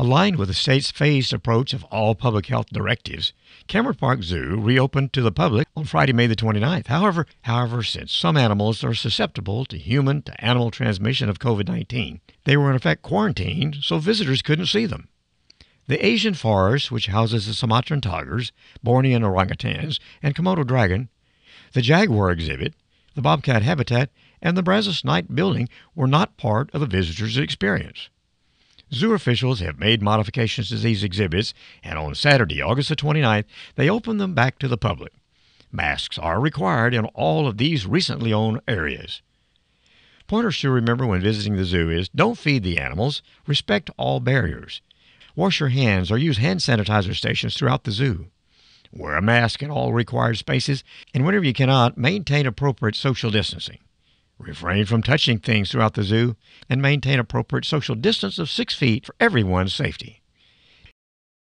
Aligned with the state's phased approach of all public health directives, Cameron Park Zoo reopened to the public on Friday, May the 29th. However, however, since some animals are susceptible to human to animal transmission of COVID-19, they were in effect quarantined, so visitors couldn't see them. The Asian forest, which houses the Sumatran tigers, Bornean orangutans, and Komodo dragon, the jaguar exhibit, the bobcat habitat, and the Brazos Night building were not part of the visitor's experience zoo officials have made modifications to these exhibits, and on Saturday, August the 29th, they opened them back to the public. Masks are required in all of these recently owned areas. Pointers to remember when visiting the zoo is don't feed the animals, respect all barriers. Wash your hands or use hand sanitizer stations throughout the zoo. Wear a mask in all required spaces, and whenever you cannot, maintain appropriate social distancing refrain from touching things throughout the zoo, and maintain appropriate social distance of six feet for everyone's safety.